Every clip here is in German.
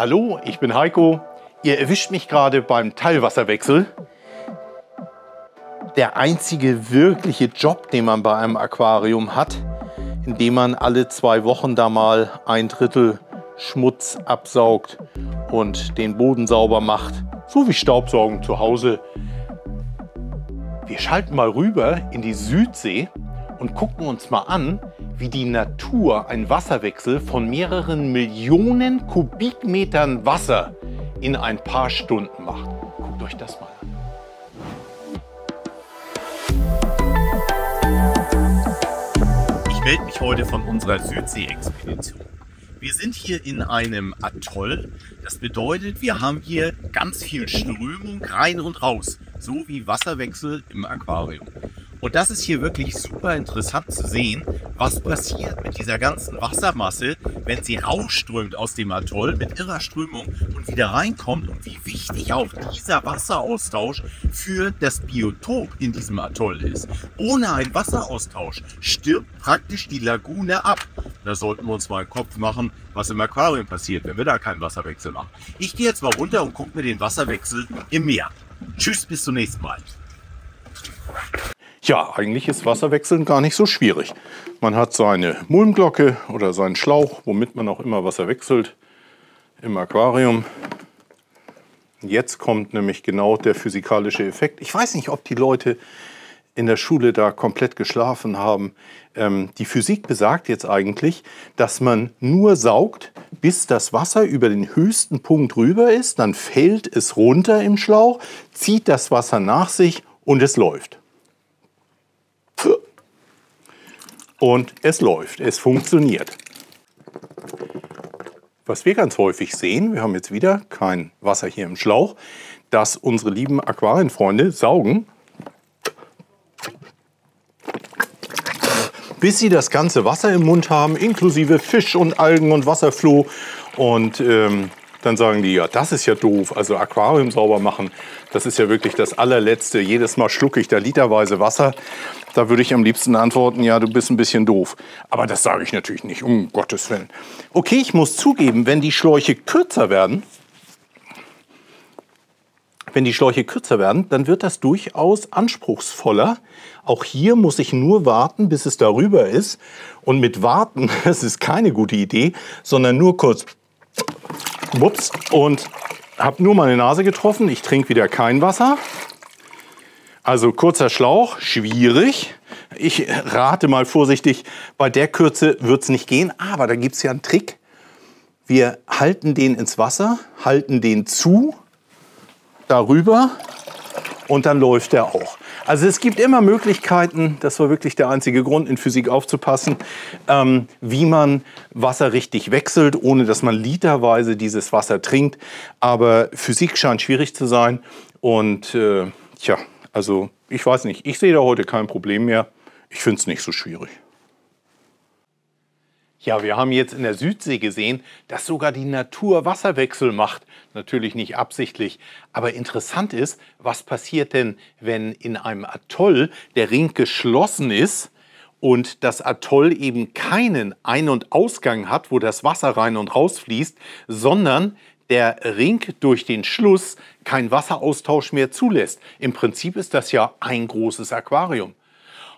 Hallo, ich bin Heiko. Ihr erwischt mich gerade beim Teilwasserwechsel. Der einzige wirkliche Job, den man bei einem Aquarium hat, indem man alle zwei Wochen da mal ein Drittel Schmutz absaugt und den Boden sauber macht, so wie Staubsaugen zu Hause. Wir schalten mal rüber in die Südsee und gucken uns mal an, wie die Natur einen Wasserwechsel von mehreren Millionen Kubikmetern Wasser in ein paar Stunden macht. Guckt euch das mal an. Ich melde mich heute von unserer Südsee-Expedition. Wir sind hier in einem Atoll. Das bedeutet, wir haben hier ganz viel Strömung rein und raus, so wie Wasserwechsel im Aquarium. Und das ist hier wirklich super interessant zu sehen, was passiert mit dieser ganzen Wassermasse, wenn sie rausströmt aus dem Atoll mit irrer Strömung und wieder reinkommt und wie wichtig auch dieser Wasseraustausch für das Biotop in diesem Atoll ist. Ohne einen Wasseraustausch stirbt praktisch die Lagune ab. Da sollten wir uns mal einen Kopf machen, was im Aquarium passiert, wenn wir da keinen Wasserwechsel machen. Ich gehe jetzt mal runter und gucke mir den Wasserwechsel im Meer. Tschüss, bis zum nächsten Mal. Ja, eigentlich ist Wasserwechseln gar nicht so schwierig. Man hat seine Mulmglocke oder seinen Schlauch, womit man auch immer Wasser wechselt, im Aquarium. Jetzt kommt nämlich genau der physikalische Effekt. Ich weiß nicht, ob die Leute in der Schule da komplett geschlafen haben. Ähm, die Physik besagt jetzt eigentlich, dass man nur saugt, bis das Wasser über den höchsten Punkt rüber ist, dann fällt es runter im Schlauch, zieht das Wasser nach sich und es läuft. Und es läuft, es funktioniert. Was wir ganz häufig sehen, wir haben jetzt wieder kein Wasser hier im Schlauch, dass unsere lieben Aquarienfreunde saugen, bis sie das ganze Wasser im Mund haben, inklusive Fisch und Algen und Wasserfloh. Und ähm, dann sagen die, ja, das ist ja doof. Also Aquarium sauber machen, das ist ja wirklich das allerletzte. Jedes Mal schlucke ich da literweise Wasser. Da würde ich am liebsten antworten, ja, du bist ein bisschen doof. Aber das sage ich natürlich nicht, um Gottes Willen. Okay, ich muss zugeben, wenn die Schläuche kürzer werden, wenn die Schläuche kürzer werden, dann wird das durchaus anspruchsvoller. Auch hier muss ich nur warten, bis es darüber ist. Und mit warten, das ist keine gute Idee, sondern nur kurz Wups. Und habe nur meine Nase getroffen. Ich trinke wieder kein Wasser. Also kurzer Schlauch, schwierig. Ich rate mal vorsichtig, bei der Kürze wird es nicht gehen. Aber da gibt es ja einen Trick. Wir halten den ins Wasser, halten den zu, darüber und dann läuft er auch. Also es gibt immer Möglichkeiten, das war wirklich der einzige Grund in Physik aufzupassen, ähm, wie man Wasser richtig wechselt, ohne dass man literweise dieses Wasser trinkt. Aber Physik scheint schwierig zu sein. Und äh, tja, also ich weiß nicht, ich sehe da heute kein Problem mehr. Ich finde es nicht so schwierig. Ja, wir haben jetzt in der Südsee gesehen, dass sogar die Natur Wasserwechsel macht. Natürlich nicht absichtlich. Aber interessant ist, was passiert denn, wenn in einem Atoll der Ring geschlossen ist und das Atoll eben keinen Ein- und Ausgang hat, wo das Wasser rein und raus fließt, sondern der Ring durch den Schluss keinen Wasseraustausch mehr zulässt. Im Prinzip ist das ja ein großes Aquarium.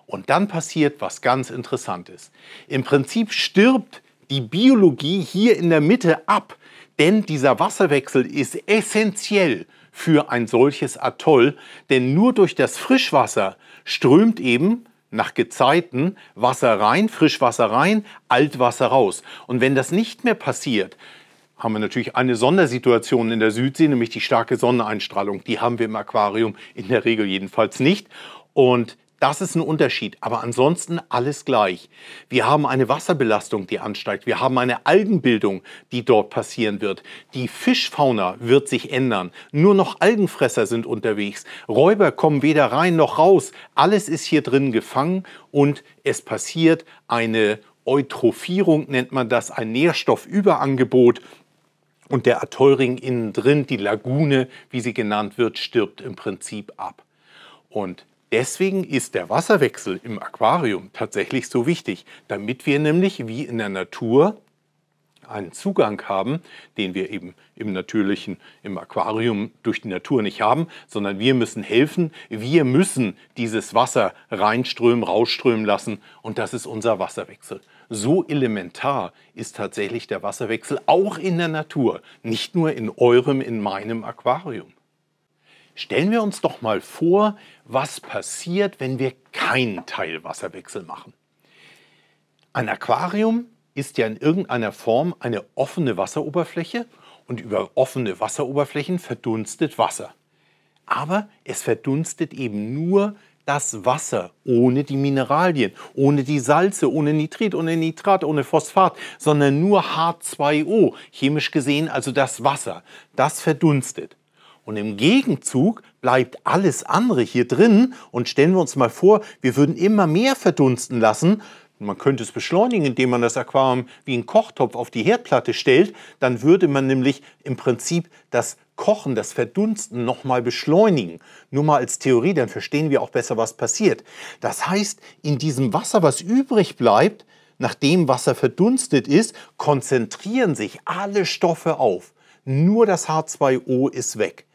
Und dann passiert was ganz Interessantes. Im Prinzip stirbt die Biologie hier in der Mitte ab, denn dieser Wasserwechsel ist essentiell für ein solches Atoll, denn nur durch das Frischwasser strömt eben nach Gezeiten Wasser rein, Frischwasser rein, Altwasser raus. Und wenn das nicht mehr passiert, haben wir natürlich eine Sondersituation in der Südsee, nämlich die starke Sonneneinstrahlung. Die haben wir im Aquarium in der Regel jedenfalls nicht. Und das ist ein Unterschied, aber ansonsten alles gleich. Wir haben eine Wasserbelastung, die ansteigt. Wir haben eine Algenbildung, die dort passieren wird. Die Fischfauna wird sich ändern. Nur noch Algenfresser sind unterwegs. Räuber kommen weder rein noch raus. Alles ist hier drin gefangen und es passiert eine Eutrophierung, nennt man das, ein Nährstoffüberangebot. Und der Atollring innen drin, die Lagune, wie sie genannt wird, stirbt im Prinzip ab. Und Deswegen ist der Wasserwechsel im Aquarium tatsächlich so wichtig, damit wir nämlich wie in der Natur einen Zugang haben, den wir eben im natürlichen, im Aquarium durch die Natur nicht haben, sondern wir müssen helfen, wir müssen dieses Wasser reinströmen, rausströmen lassen und das ist unser Wasserwechsel. So elementar ist tatsächlich der Wasserwechsel auch in der Natur, nicht nur in eurem, in meinem Aquarium. Stellen wir uns doch mal vor, was passiert, wenn wir keinen Teilwasserwechsel machen. Ein Aquarium ist ja in irgendeiner Form eine offene Wasseroberfläche und über offene Wasseroberflächen verdunstet Wasser. Aber es verdunstet eben nur das Wasser ohne die Mineralien, ohne die Salze, ohne Nitrit, ohne Nitrat, ohne Phosphat, sondern nur H2O, chemisch gesehen also das Wasser. Das verdunstet. Und im Gegenzug bleibt alles andere hier drin und stellen wir uns mal vor, wir würden immer mehr verdunsten lassen. Man könnte es beschleunigen, indem man das Aquarium wie einen Kochtopf auf die Herdplatte stellt. Dann würde man nämlich im Prinzip das Kochen, das Verdunsten nochmal beschleunigen. Nur mal als Theorie, dann verstehen wir auch besser, was passiert. Das heißt, in diesem Wasser, was übrig bleibt, nachdem Wasser verdunstet ist, konzentrieren sich alle Stoffe auf. Nur das H2O ist weg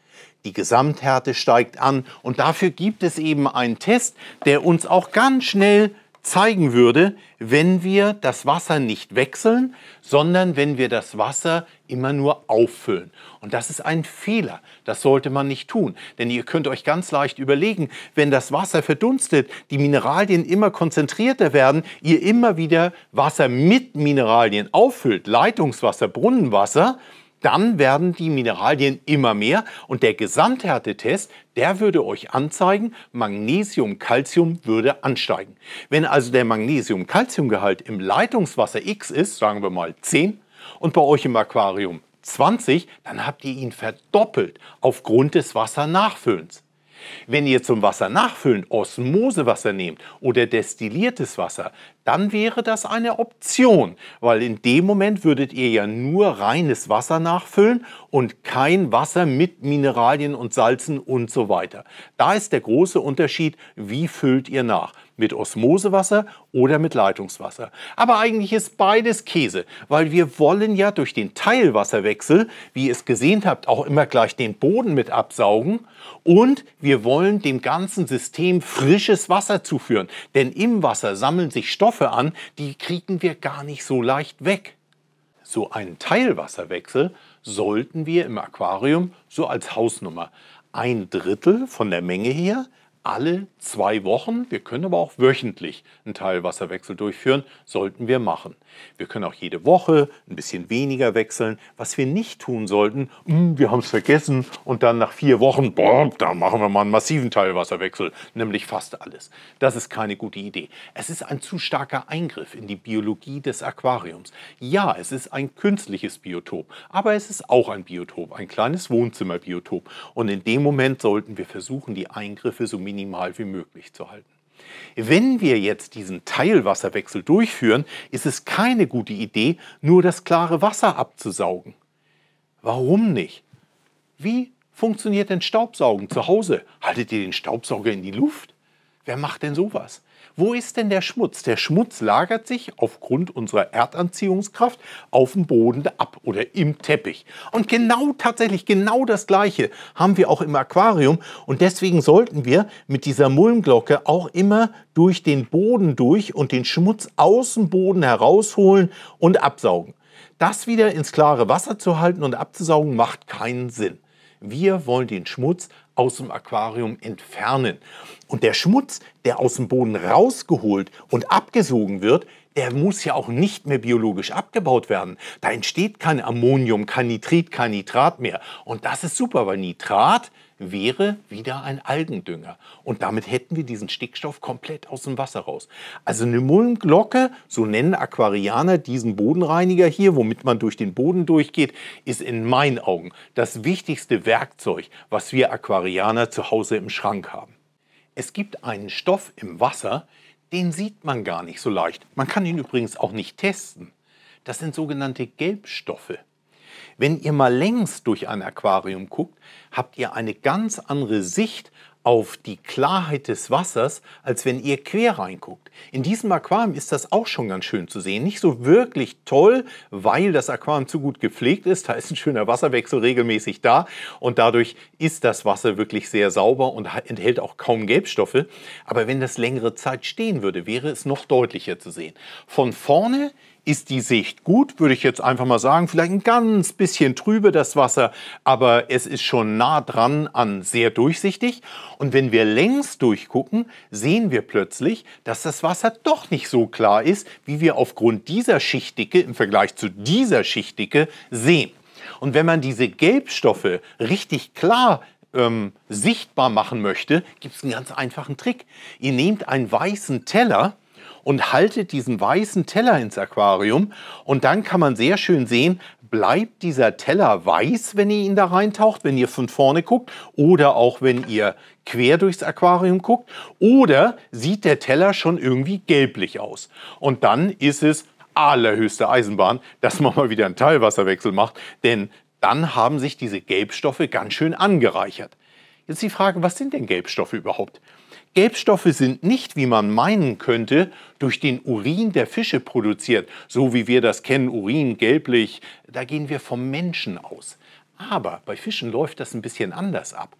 die Gesamthärte steigt an und dafür gibt es eben einen Test, der uns auch ganz schnell zeigen würde, wenn wir das Wasser nicht wechseln, sondern wenn wir das Wasser immer nur auffüllen. Und das ist ein Fehler. Das sollte man nicht tun. Denn ihr könnt euch ganz leicht überlegen, wenn das Wasser verdunstet, die Mineralien immer konzentrierter werden, ihr immer wieder Wasser mit Mineralien auffüllt, Leitungswasser, Brunnenwasser, dann werden die Mineralien immer mehr und der Gesamthärtetest, der würde euch anzeigen, Magnesium-Calcium würde ansteigen. Wenn also der Magnesium-Calcium-Gehalt im Leitungswasser X ist, sagen wir mal 10, und bei euch im Aquarium 20, dann habt ihr ihn verdoppelt aufgrund des Wassernachfüllens. Wenn ihr zum Wasser nachfüllen Osmosewasser nehmt oder destilliertes Wasser, dann wäre das eine Option, weil in dem Moment würdet ihr ja nur reines Wasser nachfüllen und kein Wasser mit Mineralien und Salzen und so weiter. Da ist der große Unterschied, wie füllt ihr nach mit Osmosewasser oder mit Leitungswasser. Aber eigentlich ist beides Käse, weil wir wollen ja durch den Teilwasserwechsel, wie ihr es gesehen habt, auch immer gleich den Boden mit absaugen und wir wollen dem ganzen System frisches Wasser zuführen, denn im Wasser sammeln sich Stoffe an, die kriegen wir gar nicht so leicht weg. So einen Teilwasserwechsel sollten wir im Aquarium so als Hausnummer ein Drittel von der Menge her alle zwei Wochen. Wir können aber auch wöchentlich einen Teilwasserwechsel durchführen, sollten wir machen. Wir können auch jede Woche ein bisschen weniger wechseln. Was wir nicht tun sollten, hm, wir haben es vergessen und dann nach vier Wochen, boah, da machen wir mal einen massiven Teilwasserwechsel, nämlich fast alles. Das ist keine gute Idee. Es ist ein zu starker Eingriff in die Biologie des Aquariums. Ja, es ist ein künstliches Biotop, aber es ist auch ein Biotop, ein kleines Wohnzimmerbiotop. Und in dem Moment sollten wir versuchen, die Eingriffe so minimal wie möglich zu halten. Wenn wir jetzt diesen Teilwasserwechsel durchführen, ist es keine gute Idee, nur das klare Wasser abzusaugen. Warum nicht? Wie funktioniert denn Staubsaugen zu Hause? Haltet ihr den Staubsauger in die Luft? Wer macht denn sowas? Wo ist denn der Schmutz? Der Schmutz lagert sich aufgrund unserer Erdanziehungskraft auf dem Boden ab oder im Teppich. Und genau tatsächlich, genau das Gleiche haben wir auch im Aquarium. Und deswegen sollten wir mit dieser Mulmglocke auch immer durch den Boden durch und den Schmutz aus dem Boden herausholen und absaugen. Das wieder ins klare Wasser zu halten und abzusaugen macht keinen Sinn. Wir wollen den Schmutz aus dem Aquarium entfernen. Und der Schmutz, der aus dem Boden rausgeholt und abgesogen wird, der muss ja auch nicht mehr biologisch abgebaut werden. Da entsteht kein Ammonium, kein Nitrit, kein Nitrat mehr. Und das ist super, weil Nitrat wäre wieder ein Algendünger. Und damit hätten wir diesen Stickstoff komplett aus dem Wasser raus. Also eine Mulmglocke, so nennen Aquarianer diesen Bodenreiniger hier, womit man durch den Boden durchgeht, ist in meinen Augen das wichtigste Werkzeug, was wir Aquarianer zu Hause im Schrank haben. Es gibt einen Stoff im Wasser, den sieht man gar nicht so leicht. Man kann ihn übrigens auch nicht testen. Das sind sogenannte Gelbstoffe. Wenn ihr mal längs durch ein Aquarium guckt, habt ihr eine ganz andere Sicht auf die Klarheit des Wassers, als wenn ihr quer reinguckt. In diesem Aquarium ist das auch schon ganz schön zu sehen. Nicht so wirklich toll, weil das Aquarium zu gut gepflegt ist. Da ist ein schöner Wasserwechsel regelmäßig da und dadurch ist das Wasser wirklich sehr sauber und enthält auch kaum Gelbstoffe. Aber wenn das längere Zeit stehen würde, wäre es noch deutlicher zu sehen. Von vorne ist die Sicht gut, würde ich jetzt einfach mal sagen. Vielleicht ein ganz bisschen trübe das Wasser, aber es ist schon nah dran an sehr durchsichtig. Und wenn wir längs durchgucken, sehen wir plötzlich, dass das Wasser doch nicht so klar ist, wie wir aufgrund dieser Schichtdicke im Vergleich zu dieser Schichtdicke sehen. Und wenn man diese Gelbstoffe richtig klar ähm, sichtbar machen möchte, gibt es einen ganz einfachen Trick. Ihr nehmt einen weißen Teller und haltet diesen weißen Teller ins Aquarium und dann kann man sehr schön sehen, bleibt dieser Teller weiß, wenn ihr ihn da reintaucht, wenn ihr von vorne guckt oder auch wenn ihr quer durchs Aquarium guckt oder sieht der Teller schon irgendwie gelblich aus. Und dann ist es allerhöchste Eisenbahn, dass man mal wieder einen Teilwasserwechsel macht, denn dann haben sich diese Gelbstoffe ganz schön angereichert. Jetzt die Frage, was sind denn Gelbstoffe überhaupt? Gelbstoffe sind nicht, wie man meinen könnte, durch den Urin der Fische produziert, so wie wir das kennen, Urin gelblich, da gehen wir vom Menschen aus. Aber bei Fischen läuft das ein bisschen anders ab.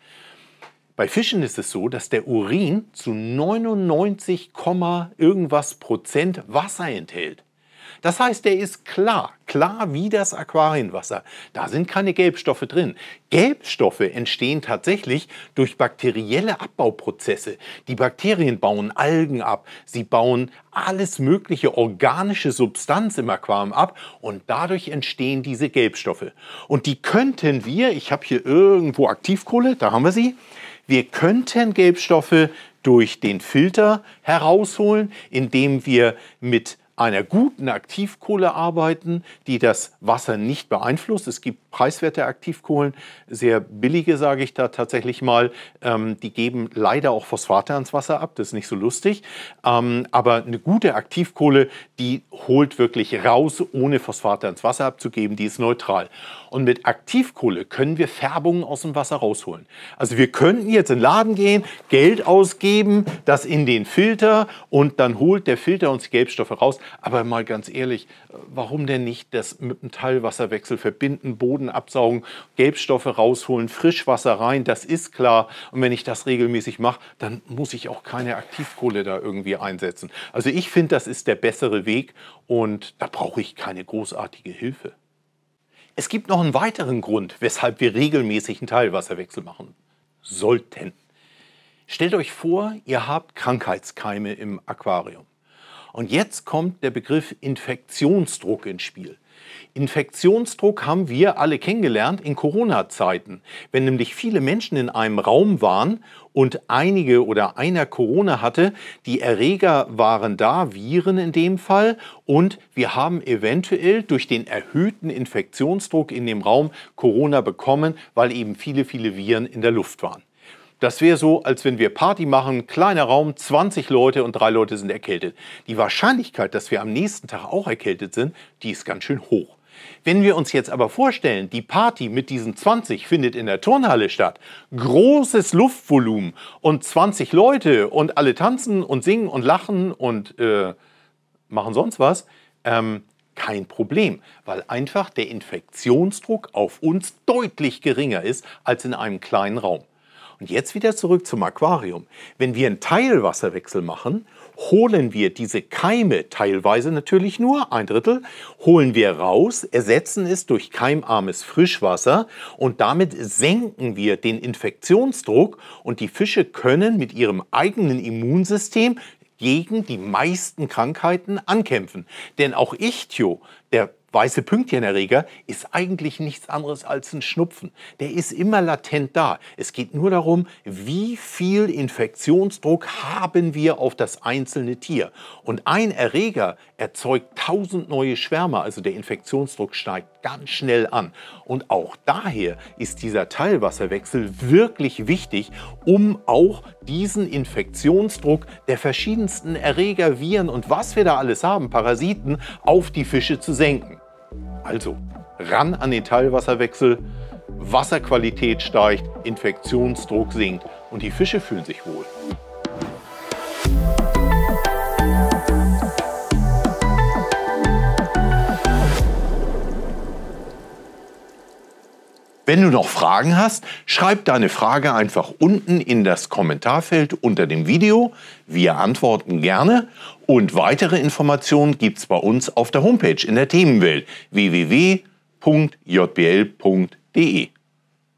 Bei Fischen ist es so, dass der Urin zu 99, irgendwas Prozent Wasser enthält. Das heißt, er ist klar, klar wie das Aquarienwasser. Da sind keine Gelbstoffe drin. Gelbstoffe entstehen tatsächlich durch bakterielle Abbauprozesse. Die Bakterien bauen Algen ab, sie bauen alles mögliche organische Substanz im Aquarium ab und dadurch entstehen diese Gelbstoffe. Und die könnten wir, ich habe hier irgendwo Aktivkohle, da haben wir sie, wir könnten Gelbstoffe durch den Filter herausholen, indem wir mit einer guten Aktivkohle arbeiten, die das Wasser nicht beeinflusst. Es gibt preiswerte Aktivkohlen, sehr billige, sage ich da tatsächlich mal. Ähm, die geben leider auch Phosphate ans Wasser ab, das ist nicht so lustig. Ähm, aber eine gute Aktivkohle, die holt wirklich raus, ohne Phosphate ans Wasser abzugeben, die ist neutral. Und mit Aktivkohle können wir Färbungen aus dem Wasser rausholen. Also wir könnten jetzt in den Laden gehen, Geld ausgeben, das in den Filter und dann holt der Filter uns die Gelbstoffe raus. Aber mal ganz ehrlich, warum denn nicht das mit dem Teilwasserwechsel verbinden, Boden absaugen, Gelbstoffe rausholen, Frischwasser rein, das ist klar. Und wenn ich das regelmäßig mache, dann muss ich auch keine Aktivkohle da irgendwie einsetzen. Also ich finde, das ist der bessere Weg und da brauche ich keine großartige Hilfe. Es gibt noch einen weiteren Grund, weshalb wir regelmäßig einen Teilwasserwechsel machen sollten. Stellt euch vor, ihr habt Krankheitskeime im Aquarium. Und jetzt kommt der Begriff Infektionsdruck ins Spiel. Infektionsdruck haben wir alle kennengelernt in Corona-Zeiten. Wenn nämlich viele Menschen in einem Raum waren und einige oder einer Corona hatte, die Erreger waren da, Viren in dem Fall, und wir haben eventuell durch den erhöhten Infektionsdruck in dem Raum Corona bekommen, weil eben viele, viele Viren in der Luft waren. Das wäre so, als wenn wir Party machen, kleiner Raum, 20 Leute und drei Leute sind erkältet. Die Wahrscheinlichkeit, dass wir am nächsten Tag auch erkältet sind, die ist ganz schön hoch. Wenn wir uns jetzt aber vorstellen, die Party mit diesen 20 findet in der Turnhalle statt, großes Luftvolumen und 20 Leute und alle tanzen und singen und lachen und äh, machen sonst was, ähm, kein Problem, weil einfach der Infektionsdruck auf uns deutlich geringer ist als in einem kleinen Raum. Und jetzt wieder zurück zum Aquarium. Wenn wir einen Teilwasserwechsel machen, holen wir diese Keime, teilweise natürlich nur ein Drittel, holen wir raus, ersetzen es durch keimarmes Frischwasser und damit senken wir den Infektionsdruck und die Fische können mit ihrem eigenen Immunsystem gegen die meisten Krankheiten ankämpfen. Denn auch Ichtio weiße Pünktchenerreger ist eigentlich nichts anderes als ein Schnupfen. Der ist immer latent da. Es geht nur darum, wie viel Infektionsdruck haben wir auf das einzelne Tier. Und ein Erreger erzeugt 1000 neue Schwärme, also der Infektionsdruck steigt ganz schnell an. Und auch daher ist dieser Teilwasserwechsel wirklich wichtig, um auch diesen Infektionsdruck der verschiedensten Erreger, Viren und was wir da alles haben, Parasiten, auf die Fische zu senken. Also ran an den Teilwasserwechsel, Wasserqualität steigt, Infektionsdruck sinkt und die Fische fühlen sich wohl. Wenn du noch Fragen hast, schreib deine Frage einfach unten in das Kommentarfeld unter dem Video. Wir antworten gerne. Und weitere Informationen gibt es bei uns auf der Homepage in der Themenwelt www.jbl.de.